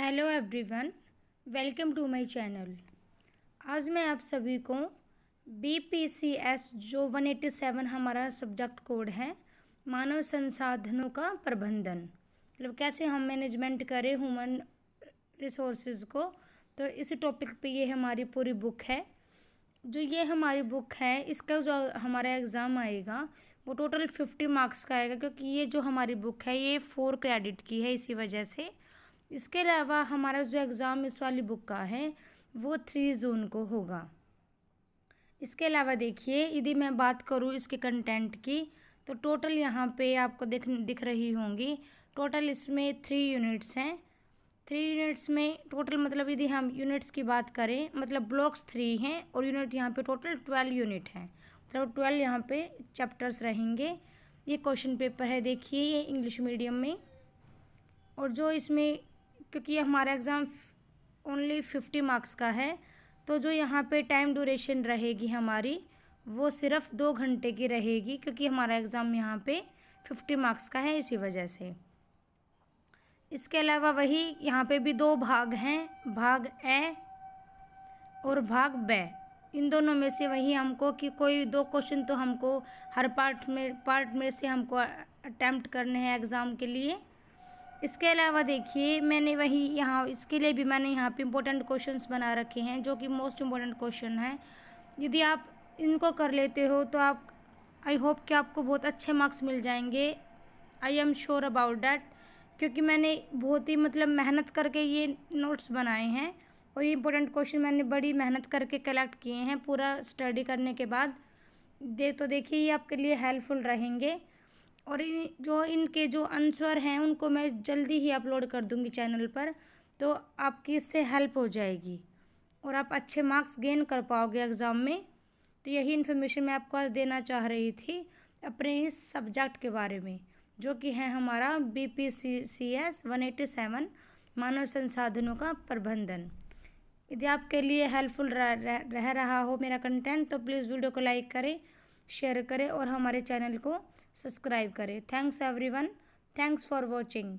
hello everyone welcome to my channel आज मैं आप सभी को बी पी सी एस जो वन एटी सेवन हमारा सब्जेक्ट कोड है मानव संसाधनों का प्रबंधन मतलब कैसे हम मैनेजमेंट करें ह्यूमन रिसोर्सेज को तो इस टॉपिक पे ये हमारी पूरी बुक है जो ये हमारी बुक है इसका जो हमारा एग्ज़ाम आएगा वो टोटल फिफ्टी मार्क्स का आएगा क्योंकि ये जो हमारी बुक है ये फोर क्रेडिट की है इसी वजह से इसके अलावा हमारा जो एग्ज़ाम इस वाली बुक का है वो थ्री जून को होगा इसके अलावा देखिए यदि मैं बात करूँ इसके कंटेंट की तो टोटल यहाँ पे आपको दिख दिख रही होंगी टोटल इसमें थ्री यूनिट्स हैं थ्री यूनिट्स में टोटल मतलब यदि हम यूनिट्स की बात करें मतलब ब्लॉक्स थ्री हैं और यूनिट यहाँ पे टोटल ट्वेल्व यूनिट हैं मतलब ट्वेल्व यहाँ पे चैप्टर्स रहेंगे ये क्वेश्चन पेपर है देखिए ये इंग्लिश मीडियम में और जो इसमें क्योंकि हमारा एग्ज़ाम ओनली फिफ्टी मार्क्स का है तो जो यहाँ पे टाइम ड्यूरेशन रहेगी हमारी वो सिर्फ दो घंटे की रहेगी क्योंकि हमारा एग्ज़ाम यहाँ पे फिफ्टी मार्क्स का है इसी वजह से इसके अलावा वही यहाँ पे भी दो भाग हैं भाग ए और भाग ब इन दोनों में से वही हमको कि कोई दो क्वेश्चन तो हमको हर पार्ट में पार्ट में से हमको अटैम्प्ट करने हैं एग्ज़ाम के लिए इसके अलावा देखिए मैंने वही यहाँ इसके लिए भी मैंने यहाँ पे इम्पोर्टेंट क्वेश्चंस बना रखे हैं जो कि मोस्ट इम्पोर्टेंट क्वेश्चन हैं यदि आप इनको कर लेते हो तो आप आई होप कि आपको बहुत अच्छे मार्क्स मिल जाएंगे I am sure about that क्योंकि मैंने बहुत ही मतलब मेहनत करके ये नोट्स बनाए हैं और ये इंपॉर्टेंट क्वेश्चन मैंने बड़ी मेहनत करके कलेक्ट किए हैं पूरा स्टडी करने के बाद दे तो देखिए ये आपके लिए हेल्पफुल रहेंगे और इन जो इनके जो आंसर हैं उनको मैं जल्दी ही अपलोड कर दूंगी चैनल पर तो आपकी इससे हेल्प हो जाएगी और आप अच्छे मार्क्स गेन कर पाओगे एग्ज़ाम में तो यही इन्फॉर्मेशन मैं आपको आज देना चाह रही थी अपने इस सब्जेक्ट के बारे में जो कि है हमारा B P C C S one eighty seven मानव संसाधनों का प्रबंधन यदि आपके लिए हेल्पफुल रह, रह, रह रहा हो मेरा कंटेंट तो प्लीज़ वीडियो को लाइक करें शेयर करें और हमारे चैनल को सब्सक्राइब करें thanks everyone thanks for watching